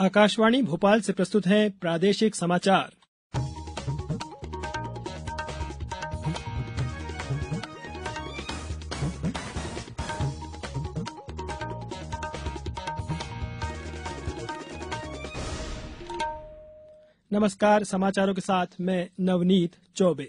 आकाशवाणी भोपाल से प्रस्तुत है प्रादेशिक समाचार नमस्कार समाचारों के साथ मैं नवनीत चौबे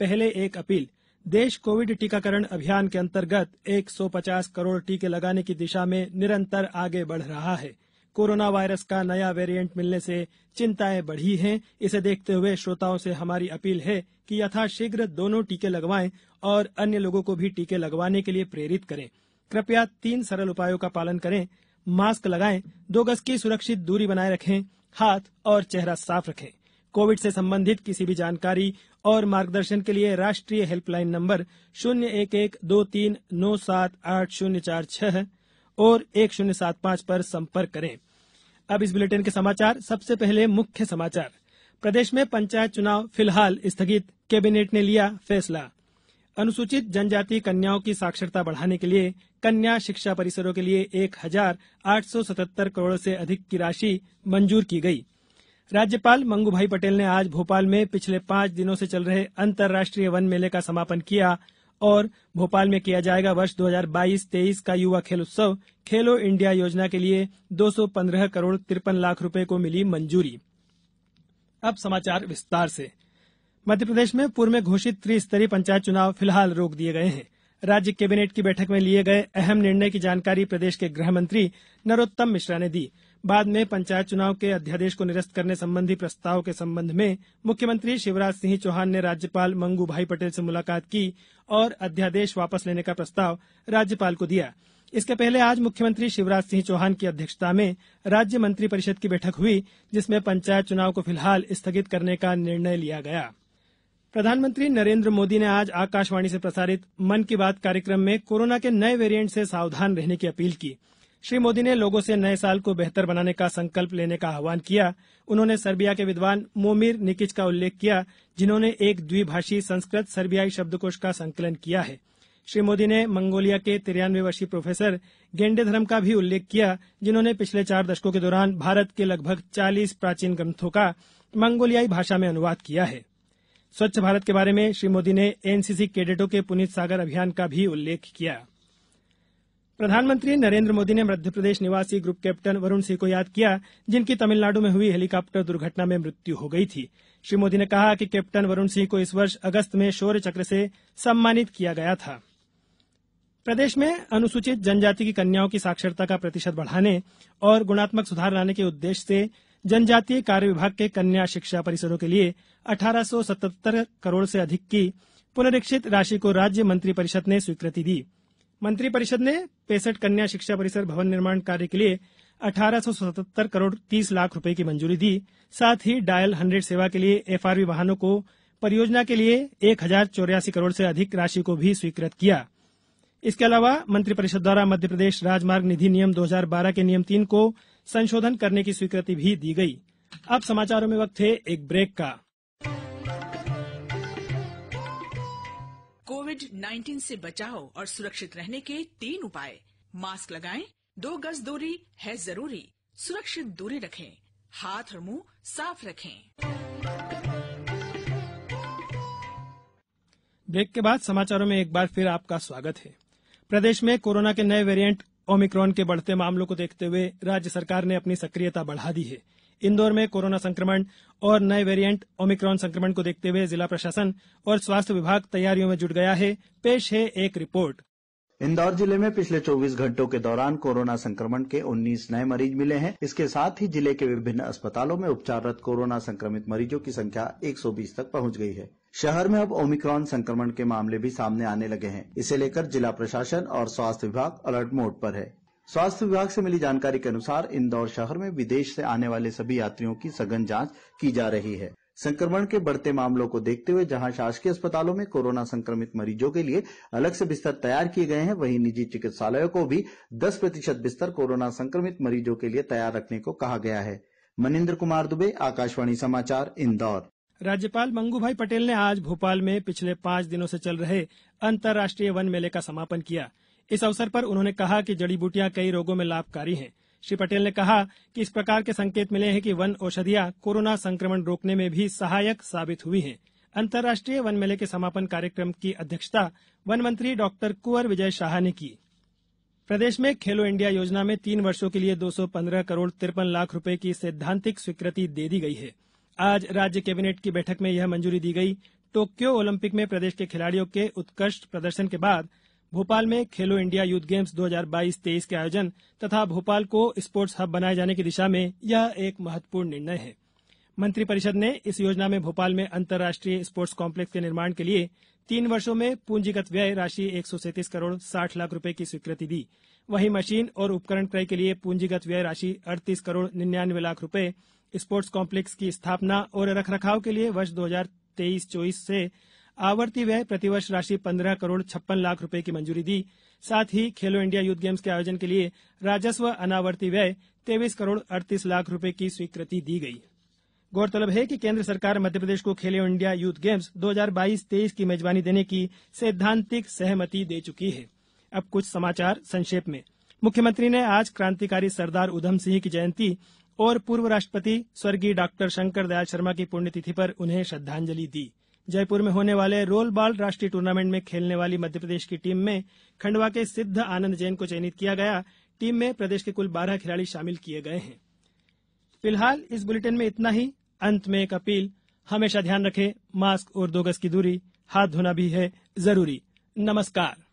पहले एक अपील देश कोविड टीकाकरण अभियान के अंतर्गत 150 करोड़ टीके लगाने की दिशा में निरंतर आगे बढ़ रहा है कोरोना वायरस का नया वेरिएंट मिलने से चिंताएं बढ़ी हैं इसे देखते हुए श्रोताओं से हमारी अपील है कि यथाशीघ्र दोनों टीके लगवाएं और अन्य लोगों को भी टीके लगवाने के लिए प्रेरित करें कृपया तीन सरल उपायों का पालन करें मास्क लगाएं दो गज की सुरक्षित दूरी बनाए रखें हाथ और चेहरा साफ रखें कोविड से संबंधित किसी भी जानकारी और मार्गदर्शन के लिए राष्ट्रीय हेल्पलाइन नंबर शून्य एक एक दो तीन नौ सात आठ शून्य चार छह और एक शून्य सात पांच पर संपर्क करें अब इस बुलेटिन के समाचार सबसे पहले मुख्य समाचार प्रदेश में पंचायत चुनाव फिलहाल स्थगित कैबिनेट ने लिया फैसला अनुसूचित जनजाति कन्याओं की साक्षरता बढ़ाने के लिए कन्या शिक्षा परिसरों के लिए एक हजार आठ सौ सतहत्तर करोड़ से अधिक की राशि मंजूर की गई राज्यपाल मंगू भाई पटेल ने आज भोपाल में पिछले पांच दिनों से चल रहे अंतर्राष्ट्रीय वन मेले का समापन किया और भोपाल में किया जाएगा वर्ष 2022-23 का युवा खेल उत्सव खेलो इंडिया योजना के लिए 215 करोड़ तिरपन लाख रुपए को मिली मंजूरी अब समाचार विस्तार से मध्य प्रदेश में पूर्व में घोषित त्रिस्तरीय पंचायत चुनाव फिलहाल रोक दिए गए हैं राज्य कैबिनेट की बैठक में लिए गए अहम निर्णय की जानकारी प्रदेश के गृह मंत्री नरोत्तम मिश्रा ने दी बाद में पंचायत चुनाव के अध्यादेश को निरस्त करने संबंधी प्रस्ताव के संबंध में मुख्यमंत्री शिवराज सिंह चौहान ने राज्यपाल मंगू भाई पटेल से मुलाकात की और अध्यादेश वापस लेने का प्रस्ताव राज्यपाल को दिया इसके पहले आज मुख्यमंत्री शिवराज सिंह चौहान की अध्यक्षता में राज्य मंत्री परिषद की बैठक हुई जिसमें पंचायत चुनाव को फिलहाल स्थगित करने का निर्णय लिया गया प्रधानमंत्री नरेंद्र मोदी ने आज आकाशवाणी से प्रसारित मन की बात कार्यक्रम में कोरोना के नए वेरिएंट से सावधान रहने की अपील की श्री मोदी ने लोगों से नए साल को बेहतर बनाने का संकल्प लेने का आह्वान किया उन्होंने सर्बिया के विद्वान मोमिर निकिच का उल्लेख किया जिन्होंने एक द्विभाषी संस्कृत सर्बियाई शब्दकोश का संकलन किया है श्री मोदी ने मंगोलिया के तिरानवे वर्षीय प्रोफेसर गेंडे धर्म का भी उल्लेख किया जिन्होंने पिछले चार दशकों के दौरान भारत के लगभग 40 प्राचीन ग्रंथों का मंगोलियाई भाषा में अनुवाद किया है स्वच्छ भारत के बारे में श्री मोदी ने एनसीसी कैडेटों के पुनीत सागर अभियान का भी उल्लेख किया प्रधानमंत्री नरेंद्र मोदी ने मध्यप्रदेश निवासी ग्रुप कैप्टन वरुण सिंह को याद किया जिनकी तमिलनाडु में हुई हेलीकॉप्टर दुर्घटना में मृत्यु हो गई थी श्री मोदी ने कहा कि कैप्टन वरुण सिंह को इस वर्ष अगस्त में शौर्य चक्र से सम्मानित किया गया था प्रदेश में अनुसूचित जनजाति की कन्याओं की साक्षरता का प्रतिशत बढ़ाने और गुणात्मक सुधार लाने के उद्देश्य से जनजातीय कार्य विभाग के कन्या शिक्षा परिसरों के लिए 1877 करोड़ से अधिक की पुनरीक्षित राशि को राज्य मंत्रिपरिषद ने स्वीकृति दी मंत्रिपरिषद ने पैंसठ कन्या शिक्षा परिसर भवन निर्माण कार्य के लिए अठारह सौ सतहत्तर करोड़ तीस लाख रुपए की मंजूरी दी साथ ही डायल हंड्रेड सेवा के लिए एफआरवी वाहनों को परियोजना के लिए एक हजार चौरासी करोड़ से अधिक राशि को भी स्वीकृत किया इसके अलावा मंत्रिपरिषद द्वारा मध्यप्रदेश राजमार्ग निधि नियम 2012 के नियम तीन को संशोधन करने की स्वीकृति भी दी गई अब समाचारों में वक्त है एक ब्रेक का कोविड 19 से बचाव और सुरक्षित रहने के तीन उपाय मास्क लगाएं, दो गज दूरी है जरूरी सुरक्षित दूरी रखें हाथ और मुंह साफ रखें ब्रेक के बाद समाचारों में एक बार फिर आपका स्वागत है प्रदेश में कोरोना के नए वेरिएंट ओमिक्रॉन के बढ़ते मामलों को देखते हुए राज्य सरकार ने अपनी सक्रियता बढ़ा दी है इंदौर में कोरोना संक्रमण और नए वेरिएंट ओमिक्रॉन संक्रमण को देखते हुए जिला प्रशासन और स्वास्थ्य विभाग तैयारियों में जुट गया है पेश है एक रिपोर्ट इंदौर जिले में पिछले 24 घंटों के दौरान कोरोना संक्रमण के 19 नए मरीज मिले हैं इसके साथ ही जिले के विभिन्न अस्पतालों में उपचाररत कोरोना संक्रमित मरीजों की संख्या 120 तक पहुंच गई है शहर में अब ओमिक्रॉन संक्रमण के मामले भी सामने आने लगे हैं इसे लेकर जिला प्रशासन और स्वास्थ्य विभाग अलर्ट मोड पर है स्वास्थ्य विभाग से मिली जानकारी के अनुसार इंदौर शहर में विदेश से आने वाले सभी यात्रियों की सघन जांच की जा रही है संक्रमण के बढ़ते मामलों को देखते हुए जहां शासकीय अस्पतालों में कोरोना संक्रमित मरीजों के लिए अलग से बिस्तर तैयार किए गए हैं वहीं निजी चिकित्सालयों को भी 10 प्रतिशत बिस्तर कोरोना संक्रमित मरीजों के लिए तैयार रखने को कहा गया है मनिन्द्र कुमार दुबे आकाशवाणी समाचार इंदौर राज्यपाल मंगू भाई पटेल ने आज भोपाल में पिछले पांच दिनों से चल रहे अंतर्राष्ट्रीय वन मेले का समापन किया इस अवसर पर उन्होंने कहा कि जड़ी बूटियां कई रोगों में लाभकारी हैं श्री पटेल ने कहा कि इस प्रकार के संकेत मिले हैं कि वन औषधियां कोरोना संक्रमण रोकने में भी सहायक साबित हुई हैं अंतर्राष्ट्रीय वन मेले के समापन कार्यक्रम की अध्यक्षता वन मंत्री डॉक्टर कुंवर विजय शाह ने की प्रदेश में खेलो इंडिया योजना में तीन वर्षों के लिए 215 करोड़ तिरपन लाख रुपए की सैद्धांतिक स्वीकृति दे दी गई है आज राज्य कैबिनेट की बैठक में यह मंजूरी दी गई टोक्यो ओलंपिक में प्रदेश के खिलाड़ियों के उत्कृष्ट प्रदर्शन के बाद भोपाल में खेलो इंडिया यूथ गेम्स 2022-23 के आयोजन तथा भोपाल को स्पोर्ट्स हब बनाए जाने की दिशा में यह एक महत्वपूर्ण निर्णय है मंत्रिपरिषद ने इस योजना में भोपाल में अंतर्राष्ट्रीय स्पोर्ट्स कॉम्प्लेक्स के निर्माण के लिए तीन वर्षों में पूंजीगत व्यय राशि एक करोड़ साठ लाख रूपये की स्वीकृति दी वहीं मशीन और उपकरण क्रय के लिए पूंजीगत व्यय राशि अड़तीस करोड़ निन्यानवे लाख रूपये स्पोर्ट्स कॉम्प्लेक्स की स्थापना और रखरखाव के लिए वर्ष 2023-24 से आवर्ती व्यय प्रतिवर्ष राशि पन्द्रह करोड़ छप्पन लाख रूपये की मंजूरी दी साथ ही खेलो इंडिया यूथ गेम्स के आयोजन के लिए राजस्व अनावर्ती व्यय तेईस करोड़ अड़तीस लाख रूपये की स्वीकृति दी गई गौरतलब है कि केंद्र सरकार मध्य प्रदेश को खेलो इंडिया यूथ गेम्स 2022-23 की मेजबानी देने की सैद्धांतिक सहमति दे चुकी है अब कुछ समाचार संक्षेप में मुख्यमंत्री ने आज क्रांतिकारी सरदार उधम सिंह की जयंती और पूर्व राष्ट्रपति स्वर्गीय डॉक्टर शंकर दयाल शर्मा की पुण्यतिथि पर उन्हें श्रद्धांजलि दी जयपुर में होने वाले रोल बॉल राष्ट्रीय टूर्नामेंट में खेलने वाली मध्यप्रदेश की टीम में खंडवा के सिद्ध आनंद जैन को चयनित किया गया टीम में प्रदेश के कुल बारह खिलाड़ी शामिल किए गए हैं फिलहाल इस बुलेटिन में इतना ही अंत में एक अपील हमेशा ध्यान रखें मास्क और दो गज की दूरी हाथ धोना भी है जरूरी नमस्कार